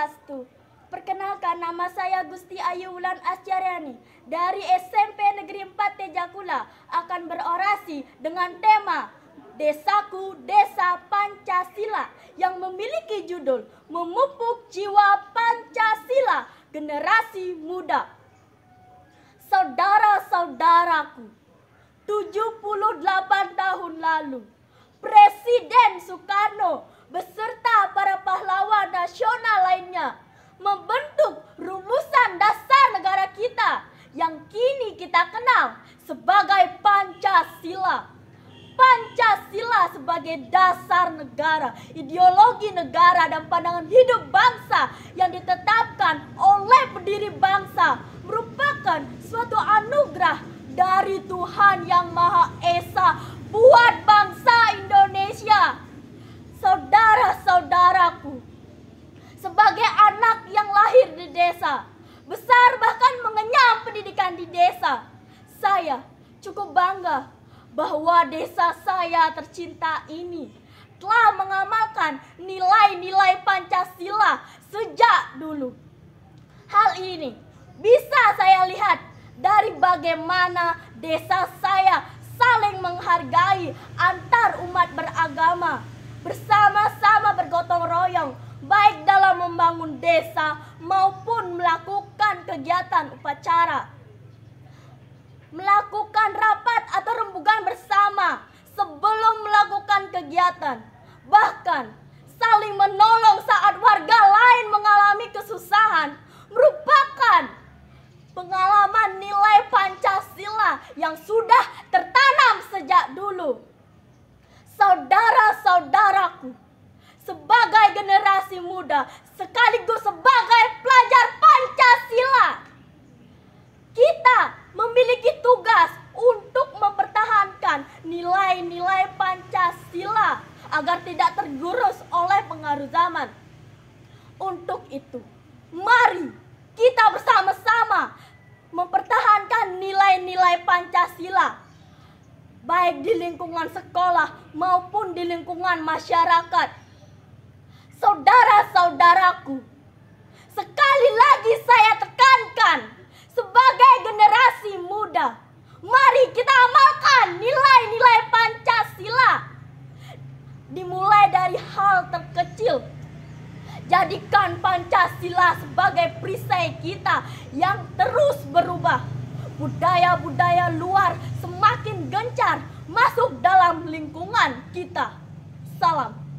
Astu. Perkenalkan nama saya Gusti Ayu Wulan Asyaryani dari SMP Negeri 4 Tejakula akan berorasi dengan tema Desaku Desa Pancasila yang memiliki judul Memupuk Jiwa Pancasila Generasi Muda. Saudara-saudaraku, 78 tahun lalu Presiden Soekarno kita kenal sebagai Pancasila. Pancasila sebagai dasar negara, ideologi negara dan pandangan hidup bangsa yang ditetapkan oleh pendiri bangsa merupakan suatu anugerah dari Tuhan Yang Maha Esa buat bangsa pendidikan di desa. Saya cukup bangga bahwa desa saya tercinta ini telah mengamalkan nilai-nilai Pancasila sejak dulu. Hal ini bisa saya lihat dari bagaimana desa saya saling menghargai antar umat beragama, bersama-sama bergotong royong, baik dalam membangun desa maupun melakukan kegiatan upacara melakukan rapat atau rembukan bersama sebelum melakukan kegiatan. Bahkan saling menolong saat warga lain mengalami kesusahan merupakan pengalaman nilai Pancasila yang sudah tertanam sejak dulu. Saudara-saudaraku, sebagai generasi muda sekaligus sebagai nilai-nilai Pancasila agar tidak tergerus oleh pengaruh zaman. Untuk itu, mari kita bersama-sama mempertahankan nilai-nilai Pancasila baik di lingkungan sekolah maupun di lingkungan masyarakat. Saudara-saudaraku, sekali lagi saya tekankan sebagai generasi muda, mari kita amalkan nilai dimulai dari hal terkecil. Jadikan Pancasila sebagai perisai kita yang terus berubah. Budaya-budaya luar semakin gencar masuk dalam lingkungan kita. Salam.